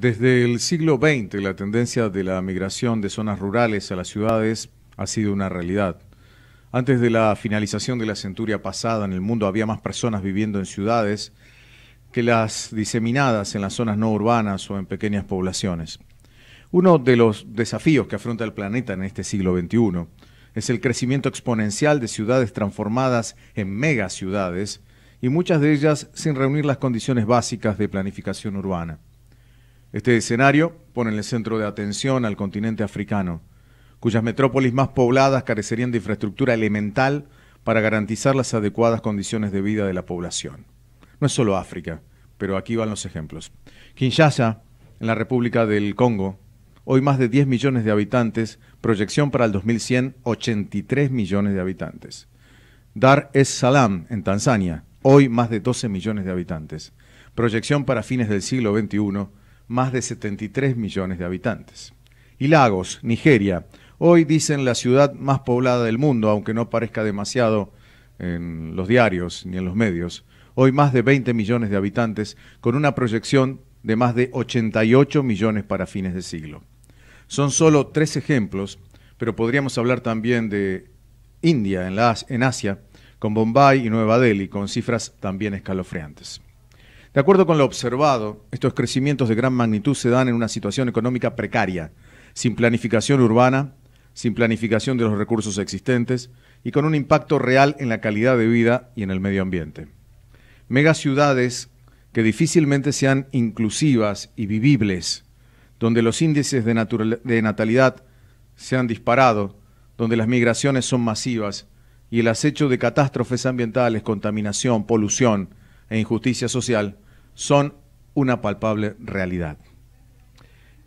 Desde el siglo XX, la tendencia de la migración de zonas rurales a las ciudades ha sido una realidad. Antes de la finalización de la centuria pasada, en el mundo había más personas viviendo en ciudades que las diseminadas en las zonas no urbanas o en pequeñas poblaciones. Uno de los desafíos que afronta el planeta en este siglo XXI es el crecimiento exponencial de ciudades transformadas en megaciudades y muchas de ellas sin reunir las condiciones básicas de planificación urbana. Este escenario pone en el centro de atención al continente africano, cuyas metrópolis más pobladas carecerían de infraestructura elemental para garantizar las adecuadas condiciones de vida de la población. No es solo África, pero aquí van los ejemplos. Kinshasa, en la República del Congo, hoy más de 10 millones de habitantes, proyección para el 2100, 83 millones de habitantes. Dar es Salaam, en Tanzania, hoy más de 12 millones de habitantes, proyección para fines del siglo XXI, más de 73 millones de habitantes. Y Lagos, Nigeria, hoy dicen la ciudad más poblada del mundo, aunque no parezca demasiado en los diarios ni en los medios, hoy más de 20 millones de habitantes, con una proyección de más de 88 millones para fines de siglo. Son solo tres ejemplos, pero podríamos hablar también de India en, en Asia, con Bombay y Nueva Delhi, con cifras también escalofriantes. De acuerdo con lo observado, estos crecimientos de gran magnitud se dan en una situación económica precaria, sin planificación urbana, sin planificación de los recursos existentes y con un impacto real en la calidad de vida y en el medio ambiente. Megaciudades que difícilmente sean inclusivas y vivibles, donde los índices de, natalidad se han disparado, donde las migraciones son masivas y el acecho de catástrofes ambientales, contaminación, polución e injusticia social son una palpable realidad.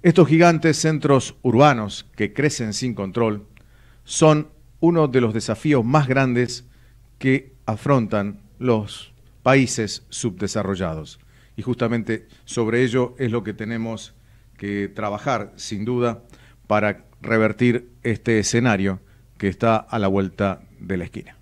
Estos gigantes centros urbanos que crecen sin control son uno de los desafíos más grandes que afrontan los países subdesarrollados. Y justamente sobre ello es lo que tenemos que trabajar, sin duda, para revertir este escenario que está a la vuelta de la esquina.